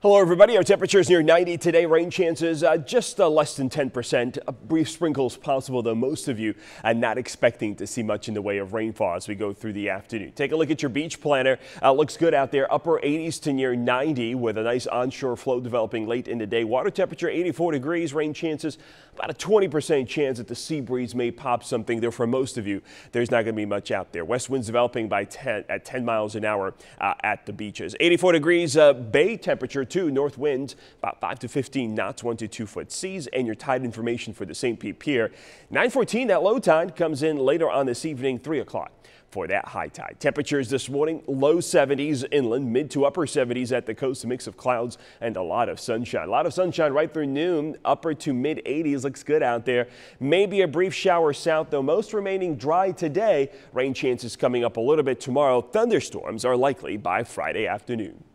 Hello, everybody. Our temperature is near 90 today. Rain chances uh, just uh, less than 10 percent. brief sprinkles possible, though most of you are not expecting to see much in the way of rainfall as we go through the afternoon. Take a look at your beach planner. Uh, looks good out there. Upper 80s to near 90 with a nice onshore flow developing late in the day. Water temperature 84 degrees. Rain chances about a 20 percent chance that the sea breeze may pop something. There for most of you, there's not going to be much out there. West winds developing by 10 at 10 miles an hour uh, at the beaches. 84 degrees uh, bay temperature two, north winds about 5 to 15 knots, 1 to 2 foot seas, and your tide information for the St. Pete Pier. 914, that low tide comes in later on this evening, 3 o'clock for that high tide. Temperatures this morning, low 70s inland, mid to upper 70s at the coast, a mix of clouds and a lot of sunshine. A lot of sunshine right through noon, upper to mid 80s looks good out there. Maybe a brief shower south, though most remaining dry today. Rain chances coming up a little bit tomorrow. Thunderstorms are likely by Friday afternoon.